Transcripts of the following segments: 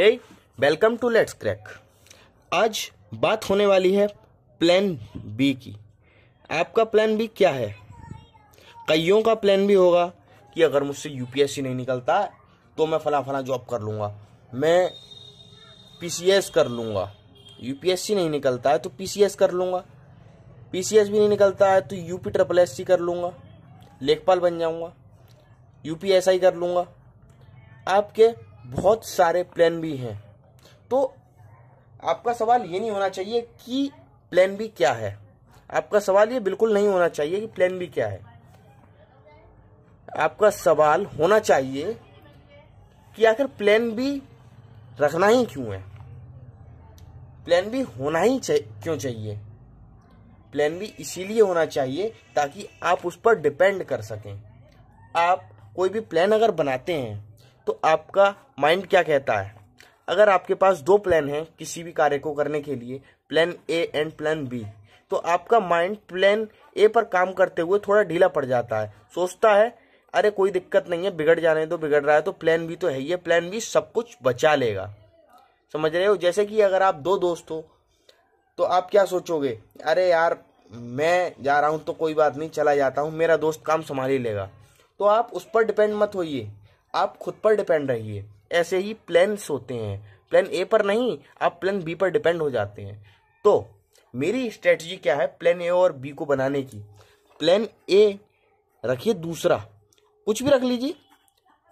hey welcome to let's crack आज बात होने वाली है प्लान बी की आपका प्लान बी क्या है कईयों का प्लान भी होगा कि अगर मुझसे यूपीएससी नहीं निकलता तो मैं फला फला जॉब कर लूँगा मैं पीसीएस कर लूँगा यूपीएससी नहीं निकलता है तो पीसीएस कर लूँगा पीसीएस भी नहीं निकलता है तो यूपी ट्रिपल एस सी कर लूँगा लेखपाल बन जाऊँगा यूपीएसआई कर लूँगा आपके बहुत सारे प्लान बी हैं तो आपका सवाल ये नहीं होना चाहिए कि प्लान बी क्या है आपका सवाल ये बिल्कुल नहीं होना चाहिए कि प्लान बी क्या है आपका सवाल होना चाहिए कि आखिर प्लान बी रखना ही क्यों है प्लान बी होना ही चा, क्यों चाहिए प्लान बी इसीलिए होना चाहिए ताकि आप उस पर डिपेंड कर सकें आप कोई भी प्लान अगर बनाते हैं तो आपका माइंड क्या कहता है अगर आपके पास दो प्लान हैं किसी भी कार्य को करने के लिए plan A and plan B तो आपका माइंड प्लान ए पर काम करते हुए थोड़ा ढीला पड़ जाता है सोचता है अरे कोई दिक्कत नहीं है बिगड़ जाने तो बिगड़ रहा है तो प्लान बी तो है ही है प्लान बी सब कुछ बचा लेगा समझ रहे हो जैसे कि अगर आप दो दोस्त हो तो आप क्या सोचोगे अरे यार मैं जा रहा हूँ तो कोई बात नहीं चला जाता हूँ मेरा दोस्त काम संभाल ही लेगा तो आप उस पर डिपेंड मत होइए आप खुद पर डिपेंड रहिए ऐसे ही प्लान्स होते हैं प्लान ए पर नहीं आप प्लान बी पर डिपेंड हो जाते हैं तो मेरी स्ट्रेटजी क्या है प्लान ए और बी को बनाने की प्लान ए रखिए दूसरा कुछ भी रख लीजिए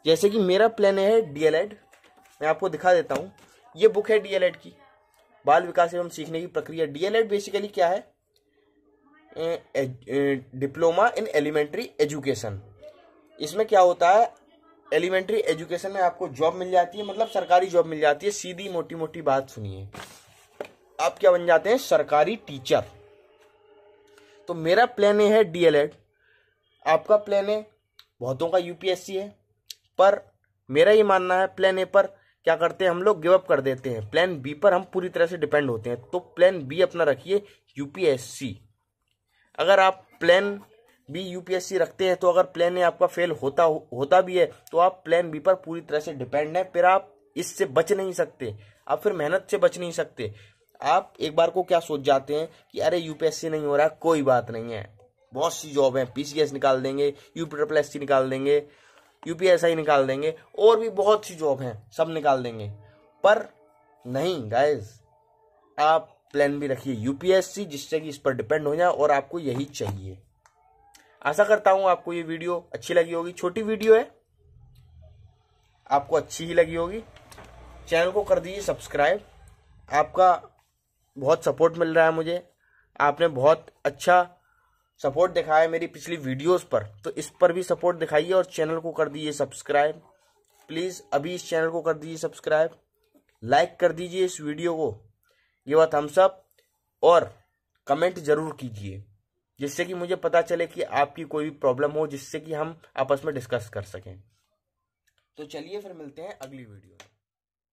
जैसे कि मेरा प्लान है डीएलएड मैं आपको दिखा देता हूँ ये बुक है डीएलएड की बाल विकास एवं सीखने की प्रक्रिया डीएलएड बेसिकली क्या है डिप्लोमा इन एलिमेंट्री एजुकेशन इसमें क्या होता है एलिमेंट्री एजुकेशन में आपको जॉब मिल जाती है मतलब सरकारी जॉब मिल जाती है सीधी मोटी मोटी बात सुनिए आप क्या बन जाते हैं सरकारी टीचर तो मेरा प्लान है डीएलएड आपका प्लान है बहुतों का यूपीएससी है पर मेरा ये मानना है प्लान ए पर क्या करते हैं हम लोग गिव अप कर देते हैं प्लान बी पर हम पूरी तरह से डिपेंड होते हैं तो प्लान बी अपना रखिए यूपीएससी अगर आप प्लान बी यूपीएससी रखते हैं तो अगर प्लान ए आपका फेल होता होता भी है तो आप प्लान बी पर पूरी तरह से डिपेंड हैं फिर आप इससे बच नहीं सकते आप फिर मेहनत से बच नहीं सकते आप एक बार को क्या सोच जाते हैं कि अरे यूपीएससी नहीं हो रहा कोई बात नहीं है बहुत सी जॉब है पीसीएस निकाल देंगे यूपी ट्रिपल एस निकाल देंगे यूपीएसआई निकाल देंगे और भी बहुत सी जॉब हैं सब निकाल देंगे पर नहीं गाइज आप प्लान भी रखिए यूपीएससी जिससे कि इस पर डिपेंड हो जाए और आपको यही चाहिए आशा करता हूँ आपको ये वीडियो अच्छी लगी होगी छोटी वीडियो है आपको अच्छी ही लगी होगी चैनल को कर दीजिए सब्सक्राइब आपका बहुत सपोर्ट मिल रहा है मुझे आपने बहुत अच्छा सपोर्ट दिखाया मेरी पिछली वीडियोस पर तो इस पर भी सपोर्ट दिखाइए और चैनल को कर दीजिए सब्सक्राइब प्लीज़ अभी इस चैनल को कर दीजिए सब्सक्राइब लाइक कर दीजिए इस वीडियो को ये बात हम सब और कमेंट ज़रूर कीजिए जिससे कि मुझे पता चले कि आपकी कोई भी प्रॉब्लम हो जिससे कि हम आपस में डिस्कस कर सकें तो चलिए फिर मिलते हैं अगली वीडियो में